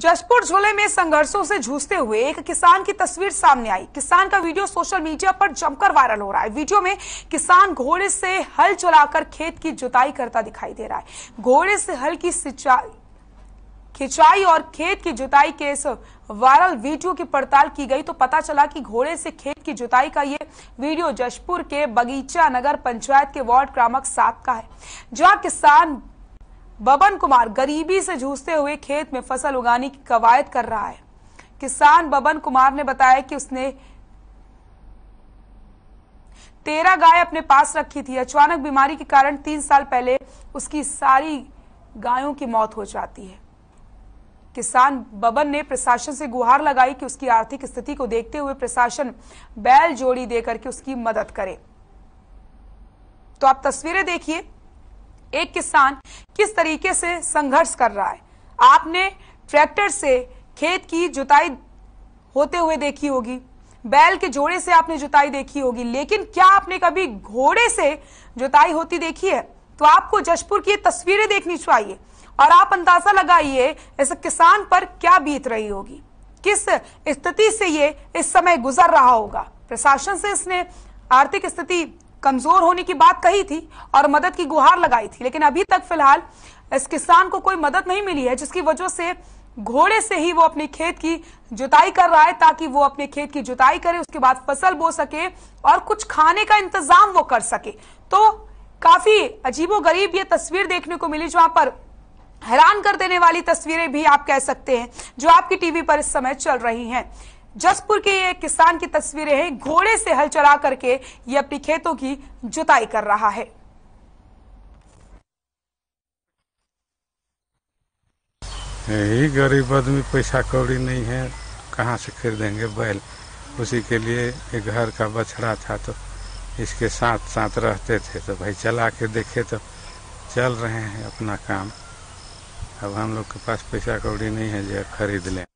जशपुर जिले में संघर्षों से जूझते हुए एक किसान की तस्वीर सामने आई किसान का वीडियो सोशल मीडिया पर जमकर वायरल हो रहा है वीडियो में किसान घोड़े से हल चलाकर खेत की जुताई करता दिखाई दे रहा है घोड़े से हल की सिंचाई खिंचाई और खेत की जुताई के इस वायरल वीडियो की पड़ताल की गई तो पता चला कि घोड़े से खेत की जुताई का ये वीडियो जशपुर के बगीचा नगर पंचायत के वार्ड क्रामक सात का है जहां किसान बबन कुमार गरीबी से जूझते हुए खेत में फसल उगाने की कवायद कर रहा है किसान बबन कुमार ने बताया कि उसने तेरह गाय अपने पास रखी थी अचानक बीमारी के कारण तीन साल पहले उसकी सारी गायों की मौत हो जाती है किसान बबन ने प्रशासन से गुहार लगाई कि उसकी आर्थिक स्थिति को देखते हुए प्रशासन बैल जोड़ी देकर के उसकी मदद करे तो आप तस्वीरें देखिए एक किसान किस तरीके से संघर्ष कर रहा है आपने ट्रैक्टर से खेत की जुताई होते हुए देखी होगी बैल के जोड़े से आपने जुताई देखी होगी लेकिन क्या आपने कभी घोड़े से जुताई होती देखी है तो आपको जशपुर की तस्वीरें देखनी चाहिए और आप अंदाजा लगाइए इस किसान पर क्या बीत रही होगी किस स्थिति से ये इस समय गुजर रहा होगा प्रशासन से इसने आर्थिक स्थिति कमजोर होने की बात कही थी और मदद की गुहार लगाई थी लेकिन अभी तक फिलहाल इस किसान को कोई मदद नहीं मिली है जिसकी वजह से घोड़े से ही वो अपने खेत की जुताई कर रहा है ताकि वो अपने खेत की जुताई करे उसके बाद फसल बो सके और कुछ खाने का इंतजाम वो कर सके तो काफी अजीबो गरीब ये तस्वीर देखने को मिली जहां पर हैरान कर देने वाली तस्वीरें भी आप कह सकते हैं जो आपकी टीवी पर इस समय चल रही हैं जसपुर के ये किसान की तस्वीरें हैं घोड़े से हल चला करके ये अपनी खेतों की जुताई कर रहा है यही गरीब आदमी पैसा कौड़ी नहीं है कहाँ से खरीदेंगे बैल उसी के लिए एक घर का बछड़ा था तो इसके साथ साथ रहते थे तो भाई चला के देखे तो चल रहे हैं अपना काम अब हम लोग के पास पैसा कौड़ी नहीं है जो खरीद लें